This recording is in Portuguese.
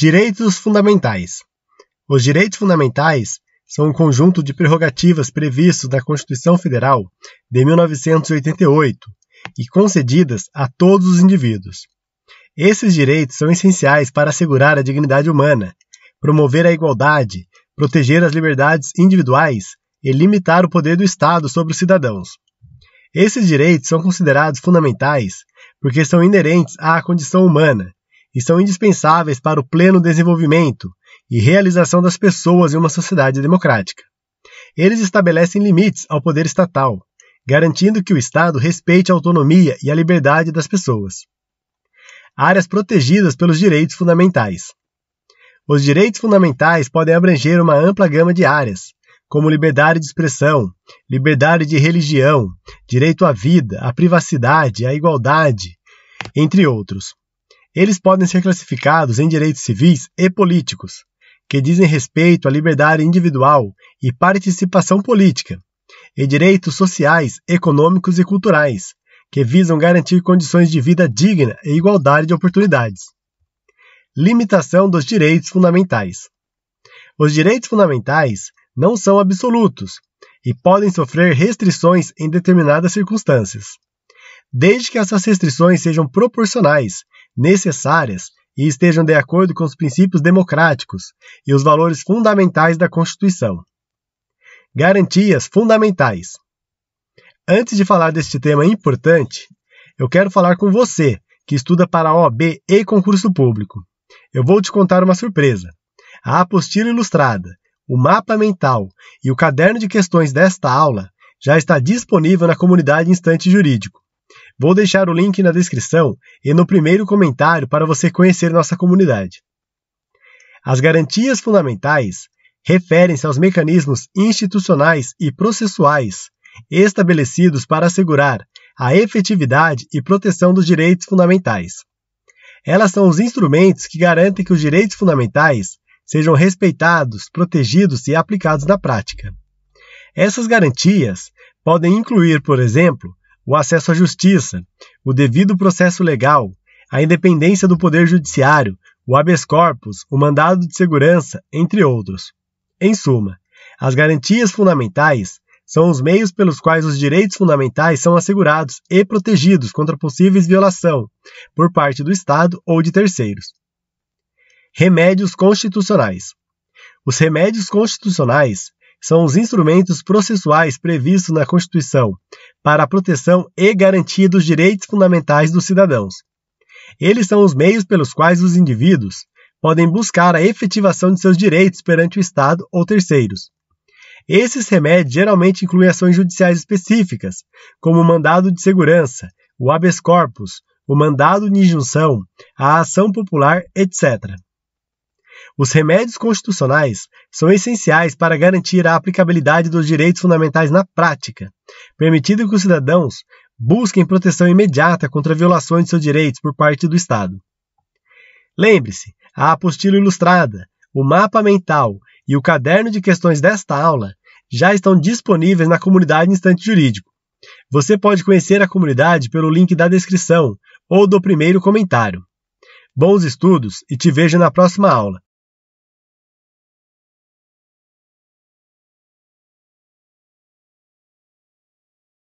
Direitos Fundamentais: Os direitos fundamentais são um conjunto de prerrogativas previstos na Constituição Federal de 1988 e concedidas a todos os indivíduos. Esses direitos são essenciais para assegurar a dignidade humana, promover a igualdade, proteger as liberdades individuais e limitar o poder do Estado sobre os cidadãos. Esses direitos são considerados fundamentais porque são inerentes à condição humana e são indispensáveis para o pleno desenvolvimento e realização das pessoas em uma sociedade democrática. Eles estabelecem limites ao poder estatal, garantindo que o Estado respeite a autonomia e a liberdade das pessoas. Áreas protegidas pelos direitos fundamentais. Os direitos fundamentais podem abranger uma ampla gama de áreas, como liberdade de expressão, liberdade de religião, direito à vida, à privacidade, à igualdade, entre outros. Eles podem ser classificados em direitos civis e políticos, que dizem respeito à liberdade individual e participação política, e direitos sociais, econômicos e culturais, que visam garantir condições de vida digna e igualdade de oportunidades. Limitação dos direitos fundamentais. Os direitos fundamentais não são absolutos e podem sofrer restrições em determinadas circunstâncias, desde que essas restrições sejam proporcionais necessárias e estejam de acordo com os princípios democráticos e os valores fundamentais da Constituição. Garantias fundamentais. Antes de falar deste tema importante, eu quero falar com você que estuda para OAB e concurso público. Eu vou te contar uma surpresa. A apostila ilustrada, o mapa mental e o caderno de questões desta aula já está disponível na comunidade Instante Jurídico. Vou deixar o link na descrição e no primeiro comentário para você conhecer nossa comunidade. As garantias fundamentais referem-se aos mecanismos institucionais e processuais estabelecidos para assegurar a efetividade e proteção dos direitos fundamentais. Elas são os instrumentos que garantem que os direitos fundamentais sejam respeitados, protegidos e aplicados na prática. Essas garantias podem incluir, por exemplo, o acesso à justiça, o devido processo legal, a independência do poder judiciário, o habeas corpus, o mandado de segurança, entre outros. Em suma, as garantias fundamentais são os meios pelos quais os direitos fundamentais são assegurados e protegidos contra possíveis violação por parte do Estado ou de terceiros. Remédios constitucionais. Os remédios constitucionais são os instrumentos processuais previstos na Constituição para a proteção e garantia dos direitos fundamentais dos cidadãos. Eles são os meios pelos quais os indivíduos podem buscar a efetivação de seus direitos perante o Estado ou terceiros. Esses remédios geralmente incluem ações judiciais específicas, como o mandado de segurança, o habeas corpus, o mandado de injunção, a ação popular, etc. Os remédios constitucionais são essenciais para garantir a aplicabilidade dos direitos fundamentais na prática, permitindo que os cidadãos busquem proteção imediata contra violações de seus direitos por parte do Estado. Lembre-se, a apostila ilustrada, o mapa mental e o caderno de questões desta aula já estão disponíveis na comunidade Instante Jurídico. Você pode conhecer a comunidade pelo link da descrição ou do primeiro comentário. Bons estudos e te vejo na próxima aula.